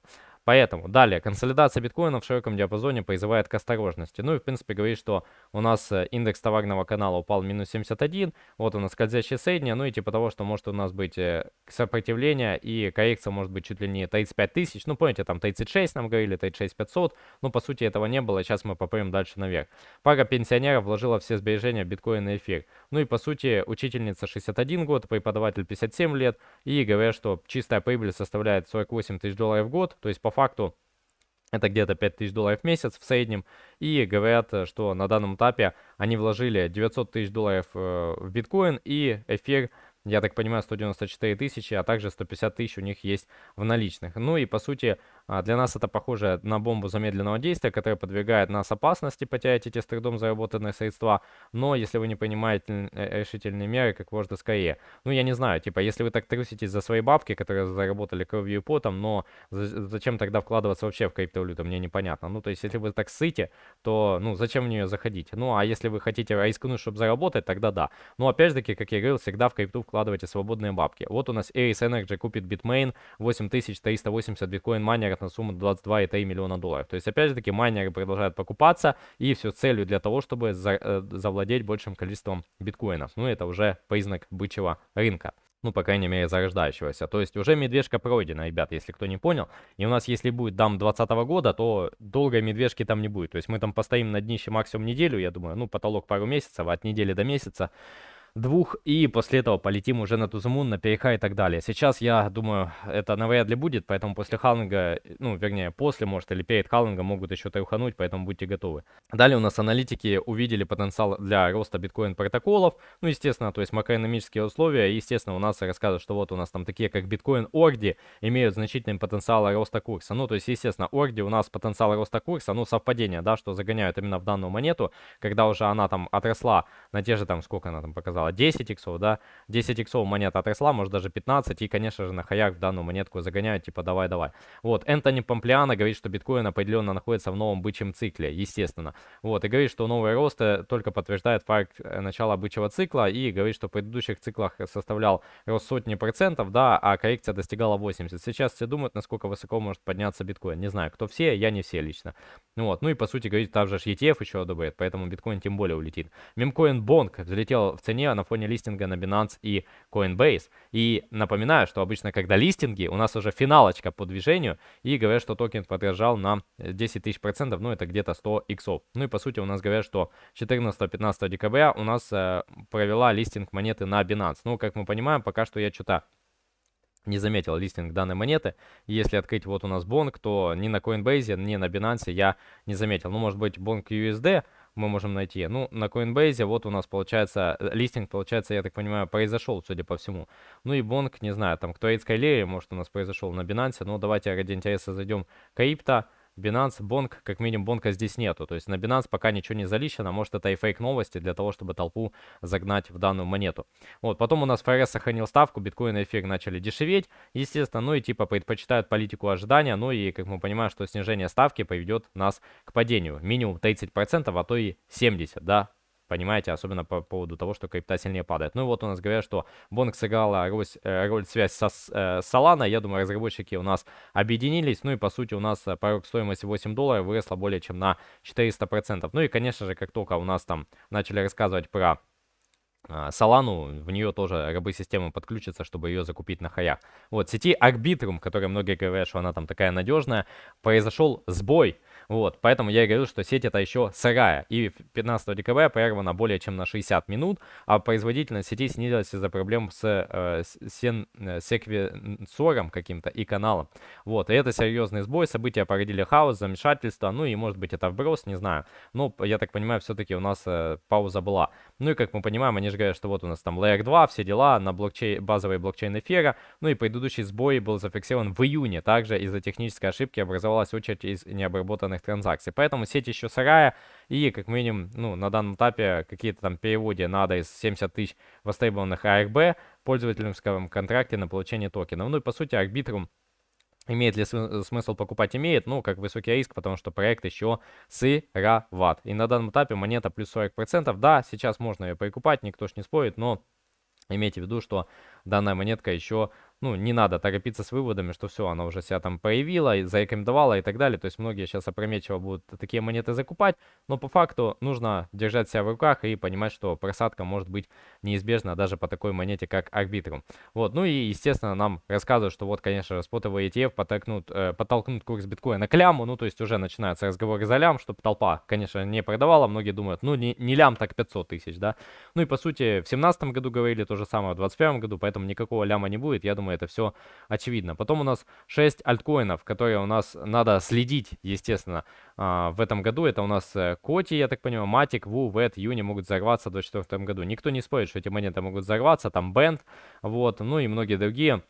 Поэтому далее, консолидация биткоина в широком диапазоне призывает к осторожности. Ну и в принципе говорит, что у нас э, индекс товарного канала упал минус 71, вот у нас скользящее среднее, ну и типа того, что может у нас быть э, сопротивление и коррекция может быть чуть ли не 35 тысяч, ну помните там 36 нам говорили, 36 500, Но по сути этого не было, сейчас мы попрем дальше наверх. Пара пенсионеров вложила все сбережения в биткоин и эфир. Ну и по сути учительница 61 год, преподаватель 57 лет и говорят, что чистая прибыль составляет 48 тысяч долларов в год, то есть по факту это где-то 5000 долларов в месяц в среднем. И говорят, э, что на данном этапе они вложили 900 тысяч долларов э, в биткоин и эфир – я так понимаю, 194 тысячи, а также 150 тысяч у них есть в наличных. Ну и, по сути, а, для нас это похоже на бомбу замедленного действия, которая подвигает нас опасности потерять эти с трудом заработанные средства, но если вы не понимаете э, решительные меры, как можно скорее. Ну, я не знаю, типа, если вы так труситесь за свои бабки, которые заработали кровью и потом, но зачем тогда вкладываться вообще в криптовалюту, мне непонятно. Ну, то есть, если вы так сыте, то, ну, зачем в нее заходить? Ну, а если вы хотите рискнуть, чтобы заработать, тогда да. Но, опять же таки, как я говорил, всегда в крипту вкладываться вкладывайте свободные бабки. Вот у нас Ace Energy купит Bitmain 8380 биткоин майнеров на сумму 22,3 миллиона долларов. То есть, опять же таки, майнеры продолжают покупаться и все целью для того, чтобы за, э, завладеть большим количеством биткоинов. Ну, это уже признак бычьего рынка ну, по крайней мере, зарождающегося. То есть уже медвежка пройдена, ребят, если кто не понял. И у нас, если будет дам 2020 года, то долгой медвежки там не будет. То есть мы там постоим на днище максимум неделю, я думаю, ну, потолок пару месяцев, от недели до месяца двух, и после этого полетим уже на Тузумун, на Переха и так далее. Сейчас, я думаю, это навряд ли будет, поэтому после Халлинга, ну, вернее, после, может, или перед Халлингом могут еще трюхануть, поэтому будьте готовы. Далее у нас аналитики увидели потенциал для роста биткоин-протоколов, ну, естественно, то есть макроэкономические условия, и, естественно, у нас рассказывают, что вот у нас там такие, как биткоин Орди, имеют значительный потенциал роста курса. Ну, то есть, естественно, Орди у нас потенциал роста курса, ну, совпадение, да, что загоняют именно в данную монету, когда уже она там отросла на те же там, сколько она там показала, сначала 10 иксов, да, 10 иксов монета отросла, может даже 15, и, конечно же, на хаяк в данную монетку загоняют, типа давай-давай. Вот, Энтони Помплиано говорит, что биткоин определенно находится в новом бычьем цикле, естественно. Вот, и говорит, что новые росты только подтверждает факт э, начала бычьего цикла, и говорит, что в предыдущих циклах составлял рост сотни процентов, да, а коррекция достигала 80. Сейчас все думают, насколько высоко может подняться биткоин. Не знаю, кто все, я не все лично. Вот, ну и по сути, говорит, там же ETF еще одобряет, поэтому биткоин тем более улетит. Мемкоин Бонг взлетел в цене цене а на фоне листинга на Binance и Coinbase. И напоминаю, что обычно, когда листинги, у нас уже финалочка по движению, и говорят, что токен поддержал на 10 э, тысяч процентов, ну это где-то 100 иксов. Ну и по сути у нас говорят, что 14-15 декабря у нас э, провела листинг монеты на Binance. Ну, как мы понимаем, пока что я что-то не заметил листинг данной монеты. Если открыть вот у нас бонг, то ни на Coinbase, ни на Binance я не заметил. Ну, может быть, бонг USD, мы можем найти. Ну, на Coinbase вот у нас получается, э, листинг, получается, я так понимаю, произошел, судя по всему. Ну и Бонг, не знаю, там кто турецкой лире, может, у нас произошел на Binance, но давайте ради интереса зайдем к крипто. Binance, Бонг, как минимум Бонка здесь нету. То есть на Binance пока ничего не залищено. Может это и фейк новости для того, чтобы толпу загнать в данную монету. Вот, потом у нас ФРС сохранил ставку, биткоин и эфир начали дешеветь, естественно. Ну и типа предпочитают политику ожидания. Ну и как мы понимаем, что снижение ставки поведет нас к падению. Минимум 30%, а то и 70%, да, понимаете, особенно по поводу того, что крипта сильнее падает. Ну и вот у нас говорят, что Бонг сыграла роль, роль э, связь со э, я думаю, разработчики у нас объединились, ну и по сути у нас э, порог стоимости 8 долларов выросла более чем на 400%. Ну и, конечно же, как только у нас там начали рассказывать про э, Солану, в нее тоже рабы системы подключатся, чтобы ее закупить на хаях. Вот, сети Arbitrum, которой многие говорят, что она там такая надежная, произошел сбой. Вот, поэтому я и говорил, что сеть это еще сырая. И 15 декабря прервана более чем на 60 минут, а производительность сети снизилась из-за проблем с, э, сен, э, секвенсором каким-то и каналом. Вот, и это серьезный сбой, события породили хаос, замешательство, ну и может быть это вброс, не знаю. Но я так понимаю, все-таки у нас э, пауза была. Ну и как мы понимаем, они же говорят, что вот у нас там Layer 2, все дела на блокчейн, базовый блокчейн эфира. Ну и предыдущий сбой был зафиксирован в июне. Также из-за технической ошибки образовалась очередь из необработанных денежных транзакций. Поэтому сеть еще сырая, и как минимум ну, на данном этапе какие-то там переводы надо из 70 тысяч востребованных АРБ пользователям, скажем, контракте на получение токенов. Ну и по сути арбитрум Имеет ли смысл покупать? Имеет, ну, как высокий риск, потому что проект еще сыроват. И на данном этапе монета плюс 40%. Да, сейчас можно ее прикупать, никто ж не спорит, но имейте в виду, что данная монетка еще, ну, не надо торопиться с выводами, что все, она уже себя там проявила, и зарекомендовала и так далее. То есть многие сейчас опрометчиво будут такие монеты закупать, но по факту нужно держать себя в руках и понимать, что просадка может быть неизбежна даже по такой монете, как Арбитрум. Вот, ну и, естественно, нам рассказывают, что вот, конечно же, спотовые ETF подтолкнут, э, подтолкнут курс биткоина к ляму, ну, то есть уже начинается разговор за лям, чтобы толпа, конечно, не продавала, многие думают, ну, не, не лям, так 500 тысяч, да. Ну и, по сути, в 17 году говорили то же самое, в 21 году, поэтому поэтому никакого ляма не будет, я думаю, это все очевидно. Потом у нас 6 альткоинов, которые у нас надо следить, естественно, а, в этом году. Это у нас э, Коти, я так понимаю, Матик, Ву, Вет, Юни могут взорваться в 2024 году. Никто не спорит, что эти монеты могут взорваться, там Бенд, вот, ну и многие другие.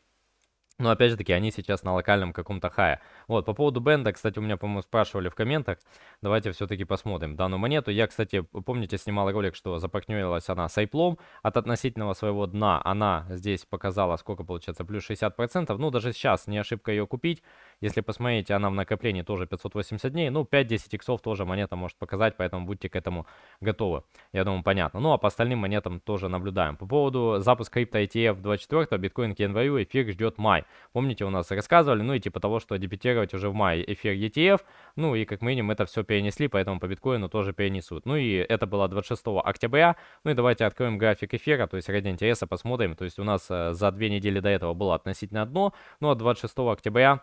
Но опять же таки, они сейчас на локальном каком-то хае. Вот, по поводу бенда, кстати, у меня, по-моему, спрашивали в комментах. Давайте все-таки посмотрим данную монету. Я, кстати, помните, снимал ролик, что запакнелась она с айплом. От относительного своего дна она здесь показала, сколько получается, плюс 60%. Ну, даже сейчас не ошибка ее купить. Если посмотрите, она в накоплении тоже 580 дней. Ну, 5-10 иксов тоже монета может показать, поэтому будьте к этому готовы. Я думаю, понятно. Ну, а по остальным монетам тоже наблюдаем. По поводу запуска крипто ETF 24, биткоин к январю, эфир ждет май. Помните, у нас рассказывали, ну и типа того, что дебютировать уже в мае эфир ETF. Ну и как минимум это все перенесли, поэтому по биткоину тоже перенесут. Ну и это было 26 октября. Ну и давайте откроем график эфира, то есть ради интереса посмотрим. То есть у нас э, за две недели до этого было относительно одно, но ну, а 26 октября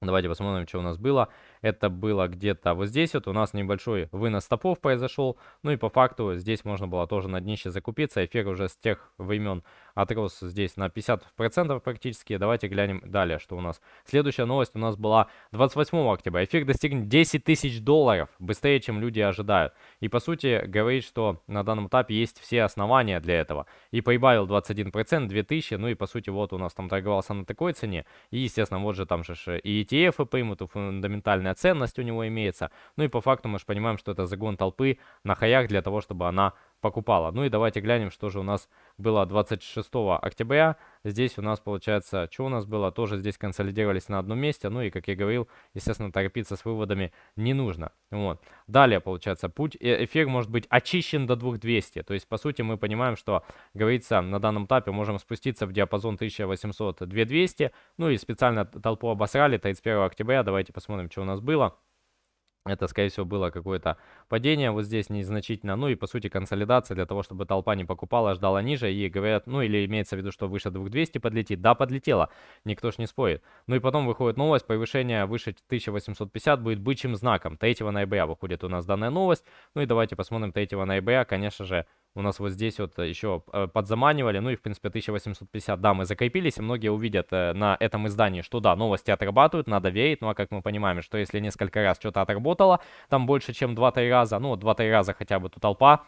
Давайте посмотрим, что у нас было. Это было где-то а вот здесь вот. У нас небольшой вынос стопов произошел. Ну и по факту здесь можно было тоже на днище закупиться. Эфир уже с тех времен отрос здесь на 50% практически. Давайте глянем далее, что у нас. Следующая новость у нас была 28 октября. Эфир достигнет 10 тысяч долларов быстрее, чем люди ожидают. И по сути говорит, что на данном этапе есть все основания для этого. И прибавил 21%, 2000. Ну и по сути вот у нас там торговался на такой цене. И естественно вот же там же и ETF и поймут, и фундаментальная социальная ценность у него имеется. Ну и по факту мы же понимаем, что это загон толпы на хаях для того, чтобы она покупала. Ну и давайте глянем, что же у нас было 26 октября. Здесь у нас получается, что у нас было, тоже здесь консолидировались на одном месте. Ну и, как я говорил, естественно, торопиться с выводами не нужно. Вот. Далее, получается, путь, э, эфир может быть очищен до 2200. То есть, по сути, мы понимаем, что, говорится, на данном этапе можем спуститься в диапазон 1800-2200. Ну и специально толпу обосрали 31 октября. Давайте посмотрим, что у нас было. Это, скорее всего, было какое-то падение вот здесь незначительно. Ну и, по сути, консолидация для того, чтобы толпа не покупала, ждала ниже. И говорят, ну или имеется в виду, что выше 2200 подлетит. Да, подлетела. Никто ж не спорит. Ну и потом выходит новость, повышение выше 1850 будет бычьим знаком. 3 ноября выходит у нас данная новость. Ну и давайте посмотрим 3 ноября, конечно же, у нас вот здесь вот э, еще э, подзаманивали, ну и, в принципе, 1850, да, мы закрепились, и многие увидят э, на этом издании, что да, новости отрабатывают, надо верить, ну а как мы понимаем, что если несколько раз что-то отработало, там больше, чем 2-3 раза, ну 2-3 раза хотя бы, то толпа,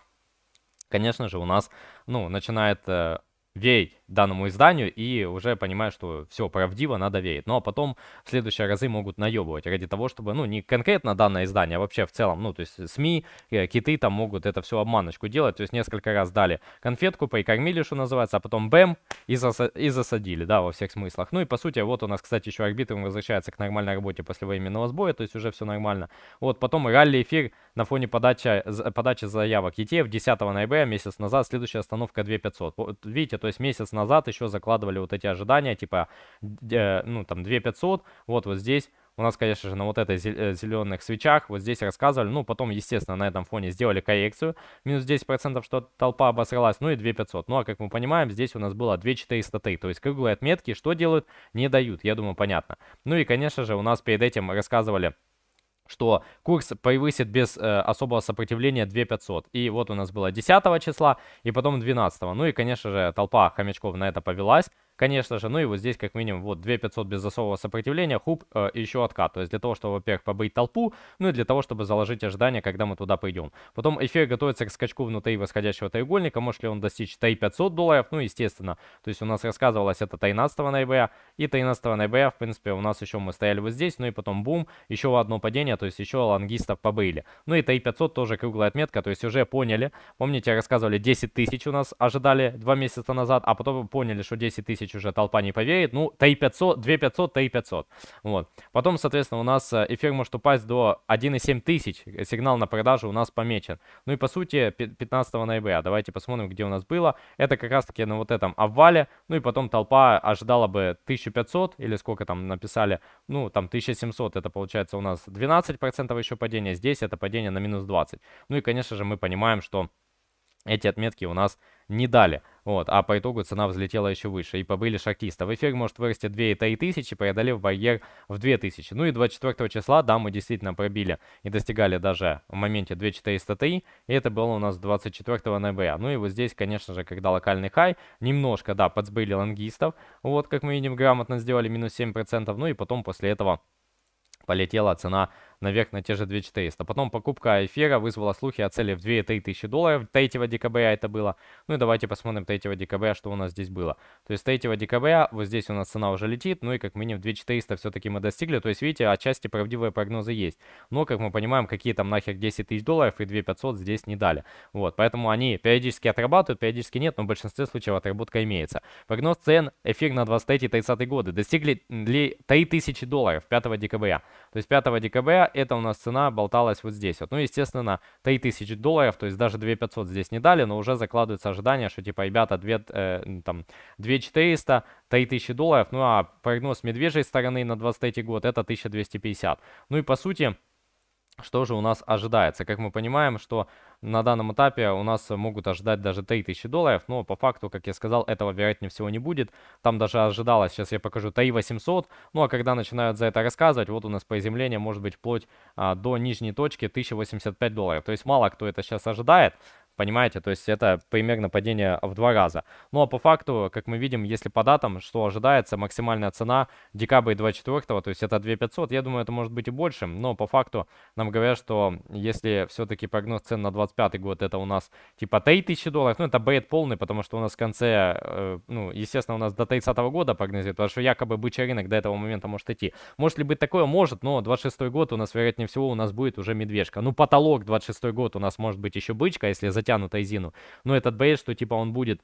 конечно же, у нас, ну, начинает э, верить данному изданию и уже понимаю, что все правдиво, надо верить. Ну а потом в следующие разы могут наебывать ради того, чтобы, ну, не конкретно данное издание, а вообще в целом, ну, то есть СМИ, э, киты там могут это все обманочку делать, то есть несколько раз дали конфетку, прикормили, что называется, а потом бэм и, заса и засадили, да, во всех смыслах. Ну и по сути, вот у нас, кстати, еще арбитрум возвращается к нормальной работе после военного сбоя, то есть уже все нормально. Вот, потом ралли-эфир на фоне подачи, подачи заявок ETF 10 ноября, месяц назад, следующая остановка 2500. Вот, видите, то есть месяц назад назад еще закладывали вот эти ожидания, типа, э, ну, там, 2500, вот, вот здесь у нас, конечно же, на вот этой зеленых э, свечах, вот здесь рассказывали. Ну, потом, естественно, на этом фоне сделали коррекцию. Минус 10%, что толпа обосралась. Ну и 2500. Ну, а как мы понимаем, здесь у нас было 2403. То есть круглые отметки что делают? Не дают. Я думаю, понятно. Ну и, конечно же, у нас перед этим рассказывали что курс превысит без э, особого сопротивления 2500. И вот у нас было 10 числа и потом 12. Ну и, конечно же, толпа хомячков на это повелась. Конечно же, ну и вот здесь как минимум вот 2500 без особого сопротивления, хуп э, еще откат. То есть для того, чтобы, во-первых, побыть толпу, ну и для того, чтобы заложить ожидания, когда мы туда пойдем. Потом эфир готовится к скачку внутри восходящего треугольника, может ли он достичь тай 500 долларов, ну естественно. То есть у нас рассказывалось это 13 ноября, и 13 ноября, в принципе, у нас еще мы стояли вот здесь, ну и потом бум, еще одно падение, то есть еще лонгистов побыли. Ну и тай 500 тоже круглая отметка, то есть уже поняли, помните, рассказывали 10 тысяч у нас ожидали 2 месяца назад, а потом поняли, что 10 тысяч тысяч уже толпа не поверит. Ну, 3 500, 2 500, 3 500. Вот. Потом, соответственно, у нас э, эфир может упасть до 1,7 тысяч. Сигнал на продажу у нас помечен. Ну и, по сути, 15 ноября. Давайте посмотрим, где у нас было. Это как раз-таки на вот этом обвале. Ну и потом толпа ожидала бы 1500 или сколько там написали. Ну, там 1700. Это получается у нас 12% еще падение. Здесь это падение на минус 20. Ну и, конечно же, мы понимаем, что эти отметки у нас не дали. Вот, а по итогу цена взлетела еще выше, и побыли шахтиста. В эфир может вырасти 2,3 тысячи, преодолев барьер в 2 тысячи. Ну и 24 числа, да, мы действительно пробили и достигали даже в моменте 2,403, и это было у нас 24 ноября. Ну и вот здесь, конечно же, когда локальный хай, немножко, да, подсбыли лонгистов, вот, как мы видим, грамотно сделали минус 7%, ну и потом после этого полетела цена навек на те же 2400. Потом покупка эфира вызвала слухи о цели в 2-3 тысячи долларов. 3 декабря это было. Ну и давайте посмотрим 3 декабря, что у нас здесь было. То есть 3 декабря вот здесь у нас цена уже летит, ну и как минимум 2400 все-таки мы достигли. То есть видите, отчасти правдивые прогнозы есть. Но, как мы понимаем, какие там нахер 10 тысяч долларов и 2500 здесь не дали. Вот, поэтому они периодически отрабатывают, периодически нет, но в большинстве случаев отработка имеется. Прогноз цен эфир на 23-30 годы достигли 3000 долларов 5 декабря. То есть 5 декабря пока это у нас цена болталась вот здесь вот. Ну, естественно, 3000 долларов, то есть даже 2500 здесь не дали, но уже закладывается ожидание, что типа, ребята, 2, э, там, 2400, 3000 долларов, ну а прогноз медвежьей стороны на 23 год это 1250. Ну и по сути что же у нас ожидается. Как мы понимаем, что на данном этапе у нас могут ожидать даже 3000 долларов, но по факту, как я сказал, этого вероятнее всего не будет. Там даже ожидалось, сейчас я покажу, 3800, ну а когда начинают за это рассказывать, вот у нас приземление может быть вплоть а, до нижней точки 1085 долларов. То есть мало кто это сейчас ожидает, Понимаете, то есть это примерно падение в два раза. Но ну, а по факту, как мы видим, если по датам, что ожидается, максимальная цена декабрь 24, то есть это 2500, я думаю, это может быть и больше, но по факту нам говорят, что если все-таки прогноз цен на 25 год, это у нас типа 3000 долларов, ну это бред полный, потому что у нас в конце, э, ну естественно, у нас до 30 года прогнозируют, потому что якобы бычий рынок до этого момента может идти. Может ли быть такое? Может, но 26 год у нас, вероятнее всего, у нас будет уже медвежка. Ну потолок 26 год у нас может быть еще бычка, если затем притянут Айзину. Но этот боец, что типа он будет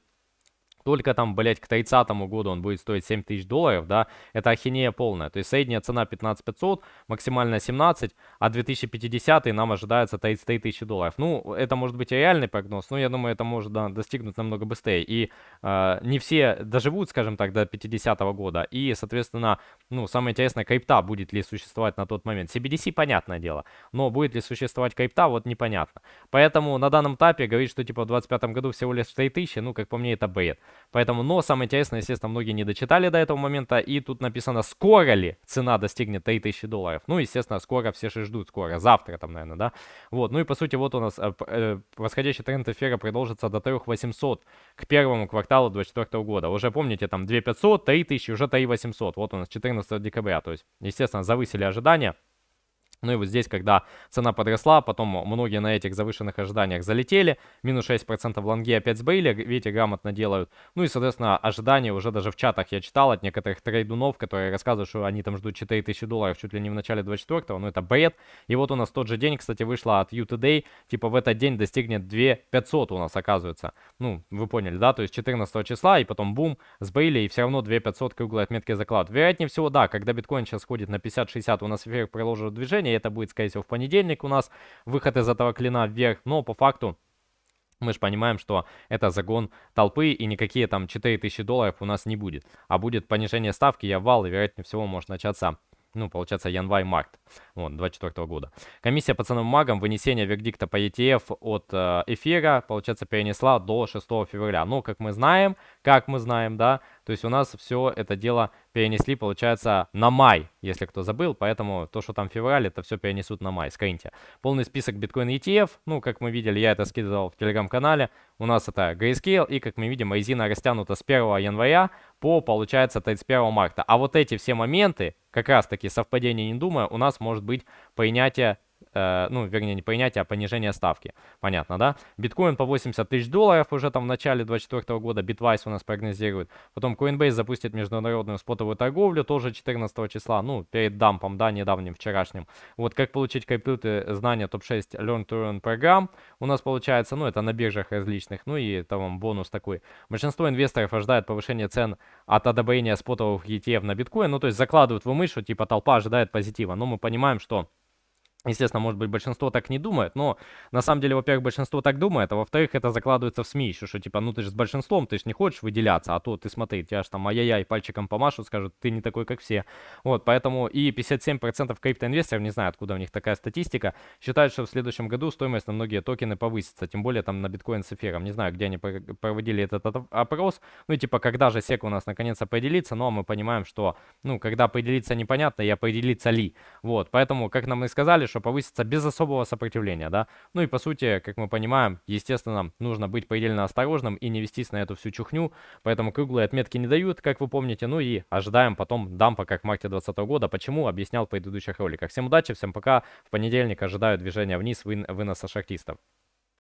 только там, блядь, к 30 году он будет стоить 7 тысяч долларов, да, это ахинея полная. То есть средняя цена 15 500, максимальная 17, а 2050 нам ожидается 33 тысячи долларов. Ну, это может быть и реальный прогноз, но я думаю, это может да, достигнуть намного быстрее. И э, не все доживут, скажем так, до 50 -го года. И, соответственно, ну, самое интересное, крипта будет ли существовать на тот момент. CBDC, понятное дело, но будет ли существовать крипта, вот непонятно. Поэтому на данном этапе говорить, что типа в 25 году всего лишь 3 тысячи, ну, как по мне, это бред. Поэтому, но самое интересное, естественно, многие не дочитали до этого момента. И тут написано, скоро ли цена достигнет 3000 долларов. Ну, естественно, скоро все же ждут, скоро, завтра там, наверное, да. Вот, ну и по сути, вот у нас э, э, восходящий тренд эфира продолжится до 3800 к первому кварталу 2024 года. Уже помните, там 2500, 3000, уже 3800. Вот у нас 14 декабря. То есть, естественно, завысили ожидания. Ну и вот здесь, когда цена подросла, потом многие на этих завышенных ожиданиях залетели, минус 6% в лонге опять сбыли, видите, грамотно делают. Ну и, соответственно, ожидания уже даже в чатах я читал от некоторых трейдунов, которые рассказывают, что они там ждут 4000 долларов чуть ли не в начале 24-го, ну это бред. И вот у нас тот же день, кстати, вышла от U-Today, типа в этот день достигнет 2500 у нас оказывается. Ну, вы поняли, да, то есть 14 числа и потом бум, сбыли и все равно 2500 круглой отметки заклад. Вероятнее всего, да, когда биткоин сейчас ходит на 50-60, у нас вверх продолжит движение, задание. Это будет, скорее всего, в понедельник у нас выход из этого клина вверх. Но по факту мы же понимаем, что это загон толпы, и никакие там 4000 долларов у нас не будет. А будет понижение ставки, я вал, и вероятнее всего может начаться ну, получается, январь-март, вот, 24 года. Комиссия по ценным магам вынесение вердикта по ETF от э, эфира, получается, перенесла до 6 февраля. Но, как мы знаем, как мы знаем, да. То есть у нас все это дело перенесли, получается, на май, если кто забыл. Поэтому то, что там февраль, это все перенесут на май, скриньте. Полный список биткоин ETF, ну, как мы видели, я это скидывал в телеграм-канале. У нас это Grayscale, и, как мы видим, резина растянута с 1 января по, получается, 31 марта. А вот эти все моменты, как раз-таки совпадение не думаю, у нас может быть принятие Э, ну, вернее, не принятие, а понижение ставки. Понятно, да? Биткоин по 80 тысяч долларов уже там в начале 2024 года, Bitwise у нас прогнозирует. Потом Coinbase запустит международную спотовую торговлю тоже 14 числа, ну, перед дампом, да, недавним, вчерашним. Вот как получить криптовалюты, э, знания топ-6 Learn to Earn программ у нас получается, ну, это на биржах различных, ну, и там бонус такой. Большинство инвесторов ожидает повышения цен от одобрения спотовых ETF на биткоин, ну, то есть закладывают в умы, что типа толпа ожидает позитива, но мы понимаем, что Естественно, может быть, большинство так не думает, но на самом деле, во-первых, большинство так думает, а во-вторых, это закладывается в СМИ еще, что типа, ну ты же с большинством, ты же не хочешь выделяться, а то ты смотри, тебя же там ай-яй-яй пальчиком помашут, скажут, ты не такой, как все. Вот, поэтому и 57% криптоинвесторов, не знаю, откуда у них такая статистика, считают, что в следующем году стоимость на многие токены повысится, тем более там на биткоин с эфиром. Не знаю, где они проводили этот опрос, ну и типа, когда же сек у нас наконец определится, но ну, а мы понимаем, что, ну, когда определится непонятно и определится ли. Вот, поэтому, как нам и сказали, что что повысится без особого сопротивления, да. Ну и по сути, как мы понимаем, естественно, нужно быть предельно осторожным и не вестись на эту всю чухню, поэтому круглые отметки не дают, как вы помните, ну и ожидаем потом дампа, как в марте 2020 года, почему, объяснял в предыдущих роликах. Всем удачи, всем пока, в понедельник ожидаю движения вниз, вы, выноса шахтистов.